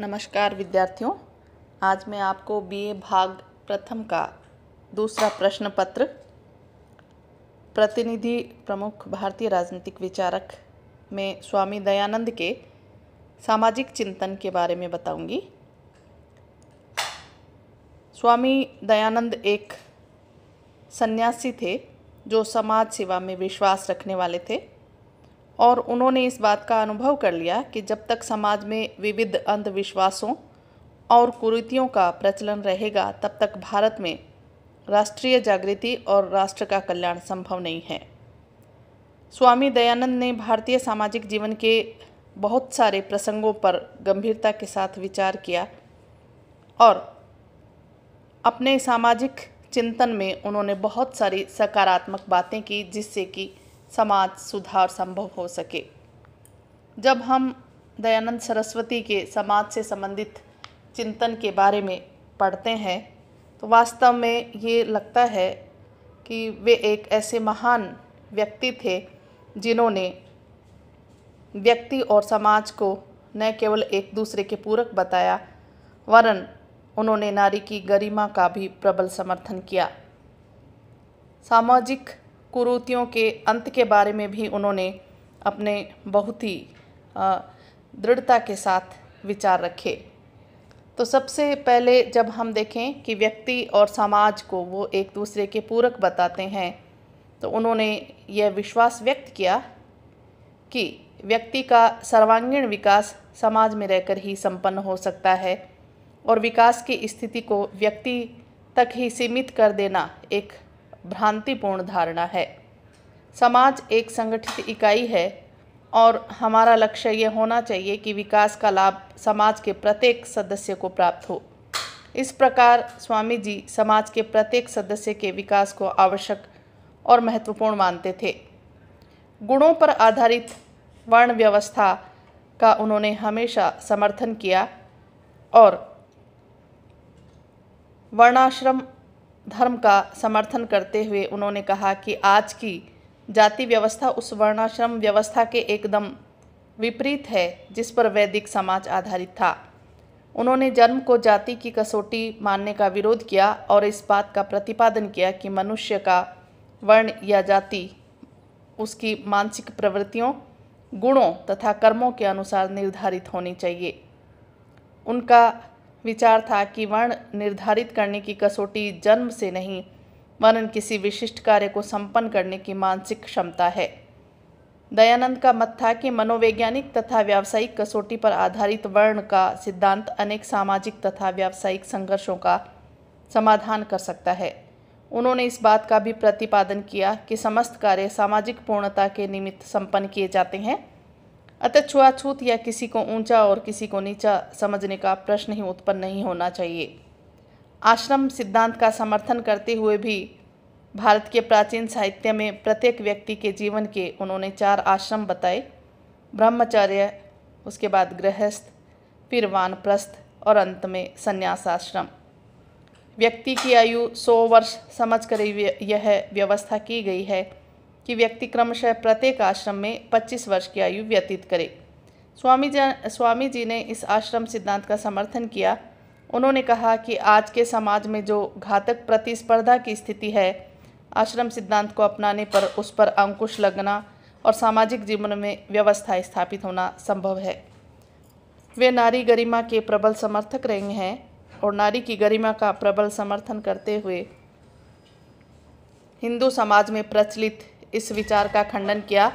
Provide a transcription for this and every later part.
नमस्कार विद्यार्थियों आज मैं आपको बीए भाग प्रथम का दूसरा प्रश्न पत्र प्रतिनिधि प्रमुख भारतीय राजनीतिक विचारक में स्वामी दयानंद के सामाजिक चिंतन के बारे में बताऊंगी स्वामी दयानंद एक सन्यासी थे जो समाज सेवा में विश्वास रखने वाले थे और उन्होंने इस बात का अनुभव कर लिया कि जब तक समाज में विविध अंधविश्वासों और कुरीतियों का प्रचलन रहेगा तब तक भारत में राष्ट्रीय जागृति और राष्ट्र का कल्याण संभव नहीं है स्वामी दयानंद ने भारतीय सामाजिक जीवन के बहुत सारे प्रसंगों पर गंभीरता के साथ विचार किया और अपने सामाजिक चिंतन में उन्होंने बहुत सारी सकारात्मक बातें की जिससे कि समाज सुधार संभव हो सके जब हम दयानंद सरस्वती के समाज से संबंधित चिंतन के बारे में पढ़ते हैं तो वास्तव में ये लगता है कि वे एक ऐसे महान व्यक्ति थे जिन्होंने व्यक्ति और समाज को न केवल एक दूसरे के पूरक बताया वरन उन्होंने नारी की गरिमा का भी प्रबल समर्थन किया सामाजिक कुरूतियों के अंत के बारे में भी उन्होंने अपने बहुत ही दृढ़ता के साथ विचार रखे तो सबसे पहले जब हम देखें कि व्यक्ति और समाज को वो एक दूसरे के पूरक बताते हैं तो उन्होंने यह विश्वास व्यक्त किया कि व्यक्ति का सर्वांगीण विकास समाज में रहकर ही संपन्न हो सकता है और विकास की स्थिति को व्यक्ति तक ही सीमित कर देना एक भ्रांतिपूर्ण धारणा है समाज एक संगठित इकाई है और हमारा लक्ष्य ये होना चाहिए कि विकास का लाभ समाज के प्रत्येक सदस्य को प्राप्त हो इस प्रकार स्वामी जी समाज के प्रत्येक सदस्य के विकास को आवश्यक और महत्वपूर्ण मानते थे गुणों पर आधारित वर्ण व्यवस्था का उन्होंने हमेशा समर्थन किया और वर्णाश्रम धर्म का समर्थन करते हुए उन्होंने कहा कि आज की जाति व्यवस्था उस वर्णाश्रम व्यवस्था के एकदम विपरीत है जिस पर वैदिक समाज आधारित था उन्होंने जन्म को जाति की कसौटी मानने का विरोध किया और इस बात का प्रतिपादन किया कि मनुष्य का वर्ण या जाति उसकी मानसिक प्रवृत्तियों गुणों तथा कर्मों के अनुसार निर्धारित होनी चाहिए उनका विचार था कि वर्ण निर्धारित करने की कसौटी जन्म से नहीं वरन किसी विशिष्ट कार्य को संपन्न करने की मानसिक क्षमता है दयानंद का मत था कि मनोवैज्ञानिक तथा व्यावसायिक कसौटी पर आधारित वर्ण का सिद्धांत अनेक सामाजिक तथा व्यावसायिक संघर्षों का समाधान कर सकता है उन्होंने इस बात का भी प्रतिपादन किया कि समस्त कार्य सामाजिक पूर्णता के निमित्त संपन्न किए जाते हैं अतः छुआछूत या किसी को ऊंचा और किसी को नीचा समझने का प्रश्न ही उत्पन्न नहीं होना चाहिए आश्रम सिद्धांत का समर्थन करते हुए भी भारत के प्राचीन साहित्य में प्रत्येक व्यक्ति के जीवन के उन्होंने चार आश्रम बताए ब्रह्मचर्य उसके बाद गृहस्थ फिर वानप्रस्थ और अंत में संन्यास आश्रम व्यक्ति की आयु सौ वर्ष समझकर यह व्यवस्था की गई है कि व्यक्ति क्रमशः प्रत्येक आश्रम में 25 वर्ष की आयु व्यतीत करे स्वामी जी स्वामी जी ने इस आश्रम सिद्धांत का समर्थन किया उन्होंने कहा कि आज के समाज में जो घातक प्रतिस्पर्धा की स्थिति है आश्रम सिद्धांत को अपनाने पर उस पर अंकुश लगना और सामाजिक जीवन में व्यवस्था स्थापित होना संभव है वे नारी गरिमा के प्रबल समर्थक रहे हैं और नारी की गरिमा का प्रबल समर्थन करते हुए हिंदू समाज में प्रचलित इस विचार का खंडन किया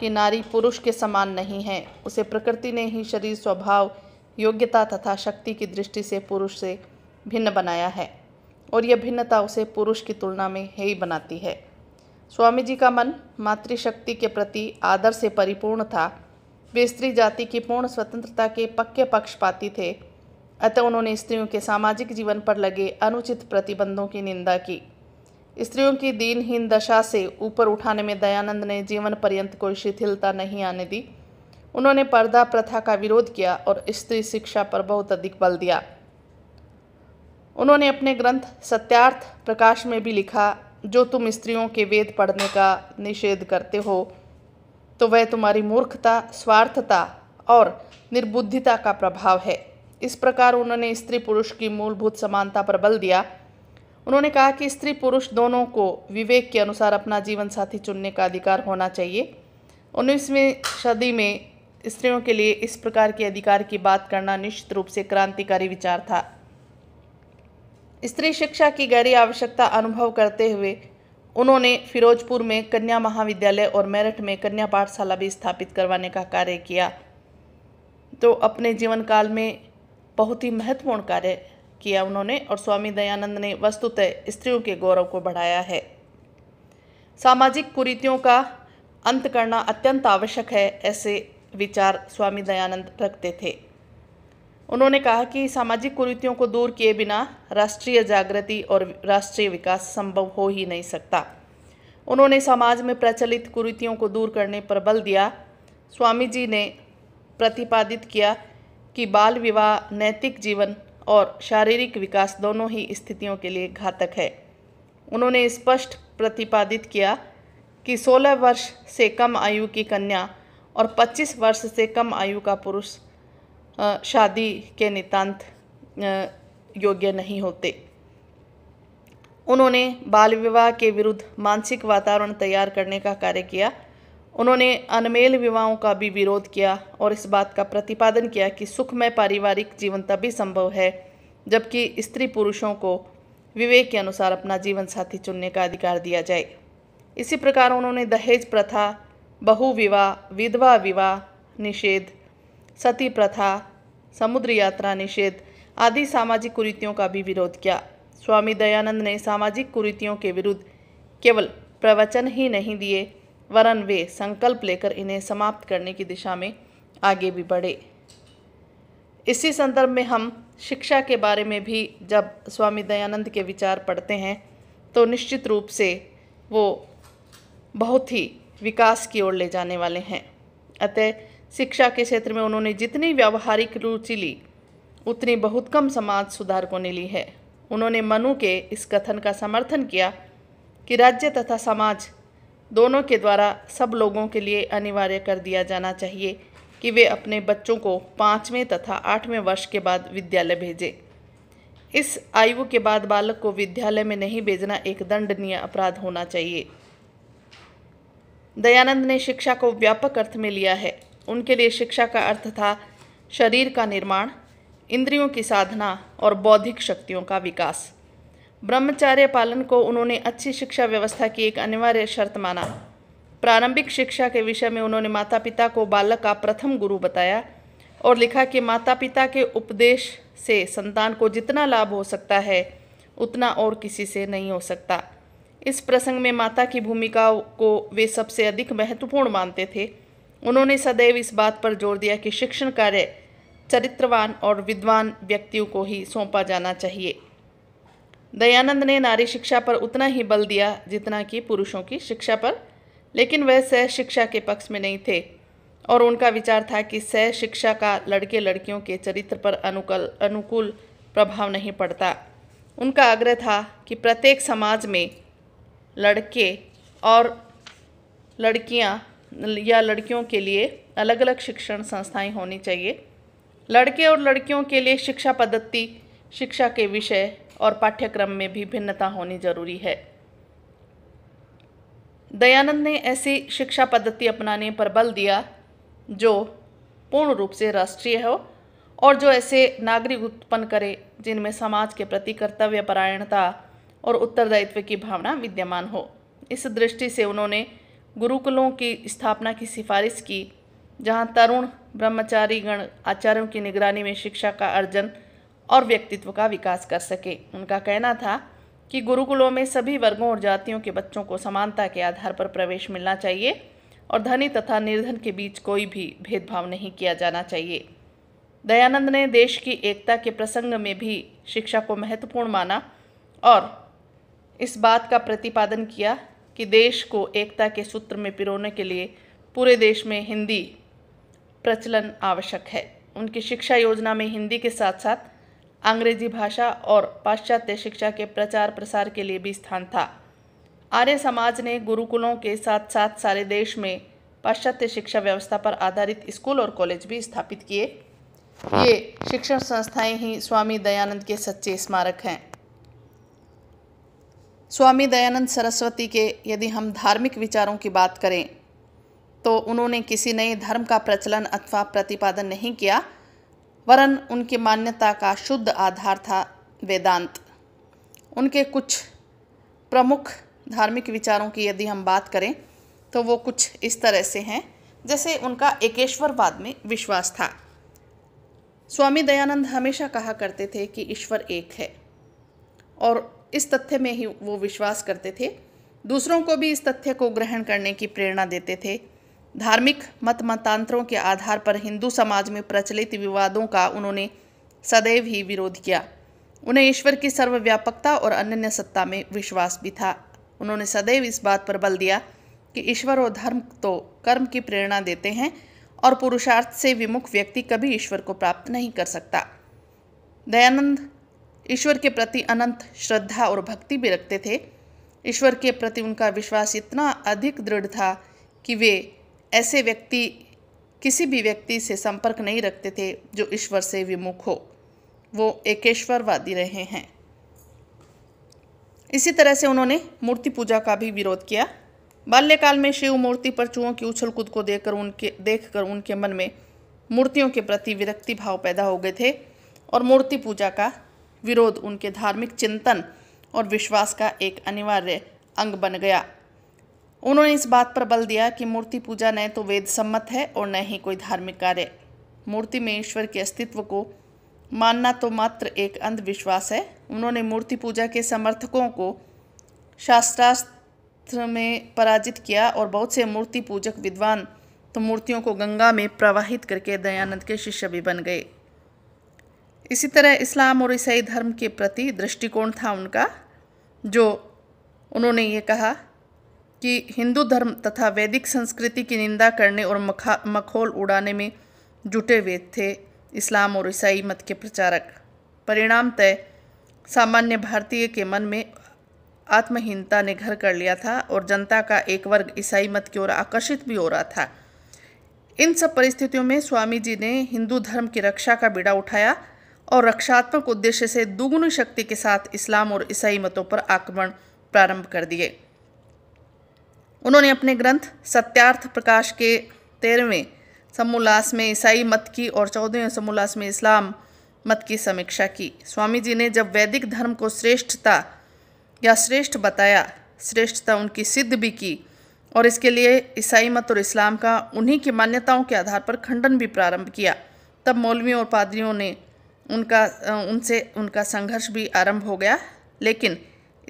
कि नारी पुरुष के समान नहीं है उसे प्रकृति ने ही शरीर स्वभाव योग्यता तथा शक्ति की दृष्टि से पुरुष से भिन्न बनाया है और यह भिन्नता उसे पुरुष की तुलना में ही बनाती है स्वामी जी का मन मातृशक्ति के प्रति आदर से परिपूर्ण था वे स्त्री जाति की पूर्ण स्वतंत्रता के पक्के पक्ष पाती थे अतः उन्होंने स्त्रियों के सामाजिक जीवन पर लगे अनुचित प्रतिबंधों की निंदा की स्त्रियों की दीनहीन दशा से ऊपर उठाने में दयानंद ने जीवन पर्यंत कोई शिथिलता नहीं आने दी उन्होंने पर्दा प्रथा का विरोध किया और स्त्री शिक्षा पर बहुत अधिक बल दिया उन्होंने अपने ग्रंथ सत्यार्थ प्रकाश में भी लिखा जो तुम स्त्रियों के वेद पढ़ने का निषेध करते हो तो वह तुम्हारी मूर्खता स्वार्थता और निर्बुद्धिता का प्रभाव है इस प्रकार उन्होंने स्त्री पुरुष की मूलभूत समानता पर बल दिया उन्होंने कहा कि स्त्री पुरुष दोनों को विवेक के अनुसार अपना जीवन साथी चुनने का अधिकार होना चाहिए उन्नीसवीं सदी में स्त्रियों के लिए इस प्रकार के अधिकार की बात करना निश्चित रूप से क्रांतिकारी विचार था स्त्री शिक्षा की गहरी आवश्यकता अनुभव करते हुए उन्होंने फिरोजपुर में कन्या महाविद्यालय और मेरठ में कन्या पाठशाला भी स्थापित करवाने का कार्य किया तो अपने जीवन काल में बहुत ही महत्वपूर्ण कार्य किया उन्होंने और स्वामी दयानंद ने वस्तुतः स्त्रियों के गौरव को बढ़ाया है सामाजिक कुरीतियों का अंत करना अत्यंत आवश्यक है ऐसे विचार स्वामी दयानंद रखते थे उन्होंने कहा कि सामाजिक कुरीतियों को दूर किए बिना राष्ट्रीय जागृति और राष्ट्रीय विकास संभव हो ही नहीं सकता उन्होंने समाज में प्रचलित कुरीतियों को दूर करने पर बल दिया स्वामी जी ने प्रतिपादित किया कि बाल विवाह नैतिक जीवन और शारीरिक विकास दोनों ही स्थितियों के लिए घातक है उन्होंने स्पष्ट प्रतिपादित किया कि 16 वर्ष से कम आयु की कन्या और 25 वर्ष से कम आयु का पुरुष शादी के नितांत योग्य नहीं होते उन्होंने बाल विवाह के विरुद्ध मानसिक वातावरण तैयार करने का कार्य किया उन्होंने अनमेल विवाहों का भी विरोध किया और इस बात का प्रतिपादन किया कि सुखमय पारिवारिक जीवन तभी संभव है जबकि स्त्री पुरुषों को विवेक के अनुसार अपना जीवन साथी चुनने का अधिकार दिया जाए इसी प्रकार उन्होंने दहेज प्रथा बहुविवाह विधवा विवाह निषेध सती प्रथा समुद्र यात्रा निषेध आदि सामाजिक कुरीतियों का भी विरोध किया स्वामी दयानंद ने सामाजिक कुरीतियों के विरुद्ध केवल प्रवचन ही नहीं दिए वरन वे संकल्प लेकर इन्हें समाप्त करने की दिशा में आगे भी बढ़े इसी संदर्भ में हम शिक्षा के बारे में भी जब स्वामी दयानंद के विचार पढ़ते हैं तो निश्चित रूप से वो बहुत ही विकास की ओर ले जाने वाले हैं अतः शिक्षा के क्षेत्र में उन्होंने जितनी व्यावहारिक रुचि ली उतनी बहुत कम समाज सुधारकों ने ली है उन्होंने मनु के इस कथन का समर्थन किया कि राज्य तथा समाज दोनों के द्वारा सब लोगों के लिए अनिवार्य कर दिया जाना चाहिए कि वे अपने बच्चों को पाँचवें तथा आठवें वर्ष के बाद विद्यालय भेजें इस आयु के बाद बालक को विद्यालय में नहीं भेजना एक दंडनीय अपराध होना चाहिए दयानंद ने शिक्षा को व्यापक अर्थ में लिया है उनके लिए शिक्षा का अर्थ था शरीर का निर्माण इंद्रियों की साधना और बौद्धिक शक्तियों का विकास ब्रह्मचार्य पालन को उन्होंने अच्छी शिक्षा व्यवस्था की एक अनिवार्य शर्त माना प्रारंभिक शिक्षा के विषय में उन्होंने माता पिता को बालक का प्रथम गुरु बताया और लिखा कि माता पिता के उपदेश से संतान को जितना लाभ हो सकता है उतना और किसी से नहीं हो सकता इस प्रसंग में माता की भूमिका को वे सबसे अधिक महत्वपूर्ण मानते थे उन्होंने सदैव इस बात पर जोर दिया कि शिक्षण कार्य चरित्रवान और विद्वान व्यक्तियों को ही सौंपा जाना चाहिए दयानंद ने नारी शिक्षा पर उतना ही बल दिया जितना कि पुरुषों की शिक्षा पर लेकिन वह सह शिक्षा के पक्ष में नहीं थे और उनका विचार था कि सह शिक्षा का लड़के लड़कियों के चरित्र पर अनुकल अनुकूल प्रभाव नहीं पड़ता उनका आग्रह था कि प्रत्येक समाज में लड़के और लड़कियां या लड़कियों के लिए अलग अलग शिक्षण संस्थाएं होनी चाहिए लड़के और लड़कियों के लिए शिक्षा पद्धति शिक्षा के विषय और पाठ्यक्रम में भी भिन्नता होनी जरूरी है दयानंद ने ऐसी शिक्षा पद्धति अपनाने पर बल दिया जो पूर्ण रूप से राष्ट्रीय हो और जो ऐसे नागरिक उत्पन्न करे जिनमें समाज के प्रति कर्तव्य परायणता और उत्तरदायित्व की भावना विद्यमान हो इस दृष्टि से उन्होंने गुरुकुलों की स्थापना की सिफारिश की जहां तरुण ब्रह्मचारी गण आचार्यों की निगरानी में शिक्षा का अर्जन और व्यक्तित्व का विकास कर सके उनका कहना था कि गुरुकुलों में सभी वर्गों और जातियों के बच्चों को समानता के आधार पर प्रवेश मिलना चाहिए और धनी तथा निर्धन के बीच कोई भी भेदभाव नहीं किया जाना चाहिए दयानंद ने देश की एकता के प्रसंग में भी शिक्षा को महत्वपूर्ण माना और इस बात का प्रतिपादन किया कि देश को एकता के सूत्र में पिरोने के लिए पूरे देश में हिंदी प्रचलन आवश्यक है उनकी शिक्षा योजना में हिंदी के साथ साथ अंग्रेजी भाषा और पाश्चात्य शिक्षा के प्रचार प्रसार के लिए भी स्थान था आर्य समाज ने गुरुकुलों के साथ साथ सारे देश में पाश्चात्य शिक्षा व्यवस्था पर आधारित स्कूल और कॉलेज भी स्थापित किए ये शिक्षण संस्थाएं ही स्वामी दयानंद के सच्चे स्मारक हैं स्वामी दयानंद सरस्वती के यदि हम धार्मिक विचारों की बात करें तो उन्होंने किसी नए धर्म का प्रचलन अथवा प्रतिपादन नहीं किया वरन उनकी मान्यता का शुद्ध आधार था वेदांत उनके कुछ प्रमुख धार्मिक विचारों की यदि हम बात करें तो वो कुछ इस तरह से हैं जैसे उनका एकेश्वरवाद में विश्वास था स्वामी दयानंद हमेशा कहा करते थे कि ईश्वर एक है और इस तथ्य में ही वो विश्वास करते थे दूसरों को भी इस तथ्य को ग्रहण करने की प्रेरणा देते थे धार्मिक मत मतांतरों के आधार पर हिंदू समाज में प्रचलित विवादों का उन्होंने सदैव ही विरोध किया उन्हें ईश्वर की सर्वव्यापकता और अनन्य सत्ता में विश्वास भी था उन्होंने सदैव इस बात पर बल दिया कि ईश्वर और धर्म तो कर्म की प्रेरणा देते हैं और पुरुषार्थ से विमुख व्यक्ति कभी ईश्वर को प्राप्त नहीं कर सकता दयानंद ईश्वर के प्रति अनंत श्रद्धा और भक्ति भी रखते थे ईश्वर के प्रति उनका विश्वास इतना अधिक दृढ़ था कि वे ऐसे व्यक्ति किसी भी व्यक्ति से संपर्क नहीं रखते थे जो ईश्वर से विमुख हो वो एकेश्वरवादी रहे हैं इसी तरह से उन्होंने मूर्ति पूजा का भी विरोध किया बाल्यकाल में शिव मूर्ति पर चूहों की उछल कूद को देखकर उनके देखकर उनके मन में मूर्तियों के प्रति विरक्ति भाव पैदा हो गए थे और मूर्ति पूजा का विरोध उनके धार्मिक चिंतन और विश्वास का एक अनिवार्य अंग बन गया उन्होंने इस बात पर बल दिया कि मूर्ति पूजा न तो वेद सम्मत है और न ही कोई धार्मिक कार्य मूर्ति में ईश्वर के अस्तित्व को मानना तो मात्र एक अंधविश्वास है उन्होंने मूर्ति पूजा के समर्थकों को शास्त्रास्त्र में पराजित किया और बहुत से मूर्ति पूजक विद्वान तो मूर्तियों को गंगा में प्रवाहित करके दयानंद के शिष्य भी बन गए इसी तरह इस्लाम और ईसाई धर्म के प्रति दृष्टिकोण था उनका जो उन्होंने ये कहा कि हिंदू धर्म तथा वैदिक संस्कृति की निंदा करने और मखा मखोल उड़ाने में जुटे हुए थे इस्लाम और ईसाई मत के प्रचारक परिणाम तय सामान्य भारतीय के मन में आत्महीनता ने घर कर लिया था और जनता का एक वर्ग ईसाई मत की ओर आकर्षित भी हो रहा था इन सब परिस्थितियों में स्वामी जी ने हिंदू धर्म की रक्षा का बीड़ा उठाया और रक्षात्मक उद्देश्य से दुगुनी शक्ति के साथ इस्लाम और ईसाई मतों पर आक्रमण प्रारंभ कर दिए उन्होंने अपने ग्रंथ सत्यार्थ प्रकाश के तेरहवें समोल्लास में ईसाई मत की और चौदहवें समोल्लास में इस्लाम मत की समीक्षा की स्वामी जी ने जब वैदिक धर्म को श्रेष्ठता या श्रेष्ठ बताया श्रेष्ठता उनकी सिद्ध भी की और इसके लिए ईसाई मत और इस्लाम का उन्हीं की मान्यताओं के आधार पर खंडन भी प्रारंभ किया तब मौलवियों और पादरियों ने उनका उनसे उनका संघर्ष भी आरंभ हो गया लेकिन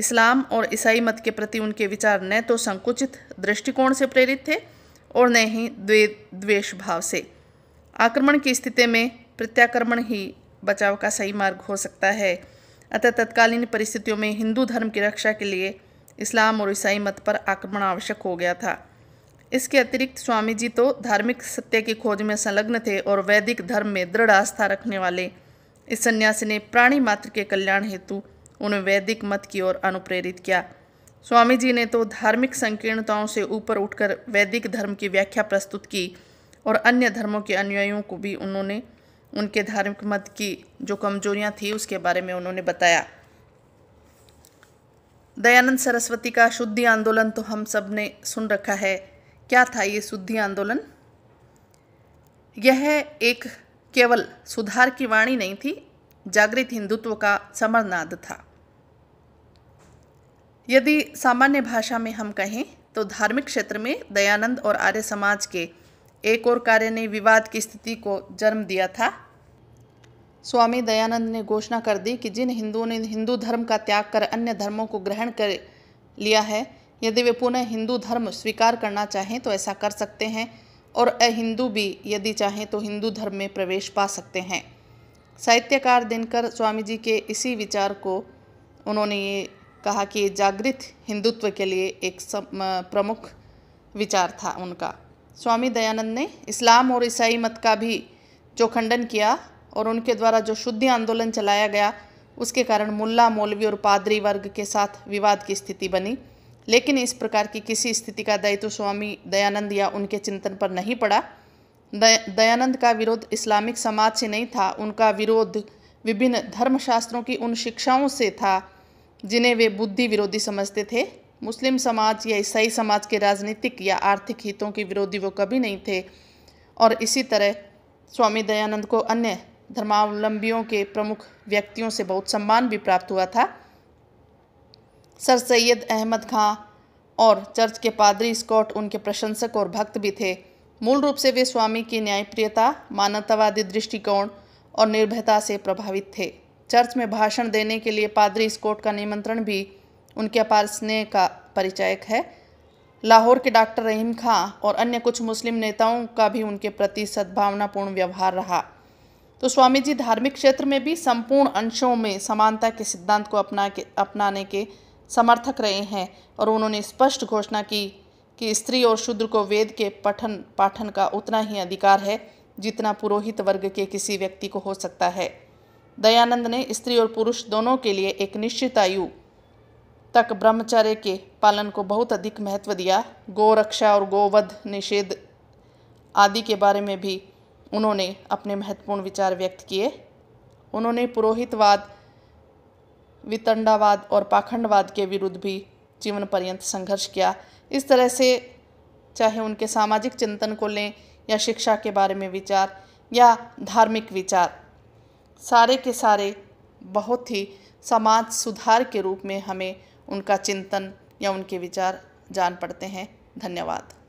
इस्लाम और ईसाई मत के प्रति उनके विचार न तो संकुचित दृष्टिकोण से प्रेरित थे और न ही द्वे द्वेष भाव से आक्रमण की स्थिति में प्रत्याक्रमण ही बचाव का सही मार्ग हो सकता है अतः तत्कालीन परिस्थितियों में हिंदू धर्म की रक्षा के लिए इस्लाम और ईसाई मत पर आक्रमण आवश्यक हो गया था इसके अतिरिक्त स्वामी जी तो धार्मिक सत्य की खोज में संलग्न थे और वैदिक धर्म में दृढ़ आस्था रखने वाले इस संन्यासी ने प्राणी मात्र के कल्याण हेतु उन्हें वैदिक मत की ओर अनुप्रेरित किया स्वामी जी ने तो धार्मिक संकीर्णताओं से ऊपर उठकर वैदिक धर्म की व्याख्या प्रस्तुत की और अन्य धर्मों के अनुयायियों को भी उन्होंने उनके धार्मिक मत की जो कमजोरियां थी उसके बारे में उन्होंने बताया दयानंद सरस्वती का शुद्धि आंदोलन तो हम सब ने सुन रखा है क्या था ये शुद्धि आंदोलन यह एक केवल सुधार की वाणी नहीं थी जागृत हिंदुत्व का समरनाद था यदि सामान्य भाषा में हम कहें तो धार्मिक क्षेत्र में दयानंद और आर्य समाज के एक और कार्य ने विवाद की स्थिति को जन्म दिया था स्वामी दयानंद ने घोषणा कर दी कि जिन हिंदुओं ने हिंदू धर्म का त्याग कर अन्य धर्मों को ग्रहण कर लिया है यदि वे पुनः हिंदू धर्म स्वीकार करना चाहें तो ऐसा कर सकते हैं और अहिंदू भी यदि चाहें तो हिंदू धर्म में प्रवेश पा सकते हैं साहित्यकार दिनकर स्वामी जी के इसी विचार को उन्होंने ये कहा कि जागृत हिंदुत्व के लिए एक प्रमुख विचार था उनका स्वामी दयानंद ने इस्लाम और ईसाई मत का भी जो खंडन किया और उनके द्वारा जो शुद्धि आंदोलन चलाया गया उसके कारण मुल्ला मौलवी और पादरी वर्ग के साथ विवाद की स्थिति बनी लेकिन इस प्रकार की किसी स्थिति का दायित्व स्वामी दयानंद या उनके चिंतन पर नहीं पड़ा दयानंद का विरोध इस्लामिक समाज से नहीं था उनका विरोध विभिन्न धर्मशास्त्रों की उन शिक्षाओं से था जिन्हें वे बुद्धि विरोधी समझते थे मुस्लिम समाज या ईसाई समाज के राजनीतिक या आर्थिक हितों के विरोधी वो कभी नहीं थे और इसी तरह स्वामी दयानंद को अन्य धर्मावलंबियों के प्रमुख व्यक्तियों से बहुत सम्मान भी प्राप्त हुआ था सर सैयद अहमद खां और चर्च के पादरी स्कॉट उनके प्रशंसक और भक्त भी थे मूल रूप से वे स्वामी की न्यायप्रियता मानवतावादी दृष्टिकोण और निर्भयता से प्रभावित थे चर्च में भाषण देने के लिए पादरी स्कोट का निमंत्रण भी उनके अपार स्नेह का परिचायक है लाहौर के डॉक्टर रहीम खां और अन्य कुछ मुस्लिम नेताओं का भी उनके प्रति सद्भावनापूर्ण व्यवहार रहा तो स्वामी जी धार्मिक क्षेत्र में भी संपूर्ण अंशों में समानता के सिद्धांत को अपना के अपनाने के समर्थक रहे हैं और उन्होंने स्पष्ट घोषणा की कि स्त्री और शूद्र को वेद के पठन पाठन का उतना ही अधिकार है जितना पुरोहित वर्ग के किसी व्यक्ति को हो सकता है दयानंद ने स्त्री और पुरुष दोनों के लिए एक निश्चित आयु तक ब्रह्मचर्य के पालन को बहुत अधिक महत्व दिया गोरक्षा और गोवध निषेध आदि के बारे में भी उन्होंने अपने महत्वपूर्ण विचार व्यक्त किए उन्होंने पुरोहितवाद वितंडावाद और पाखंडवाद के विरुद्ध भी जीवन पर्यंत संघर्ष किया इस तरह से चाहे उनके सामाजिक चिंतन को लें या शिक्षा के बारे में विचार या धार्मिक विचार सारे के सारे बहुत ही समाज सुधार के रूप में हमें उनका चिंतन या उनके विचार जान पड़ते हैं धन्यवाद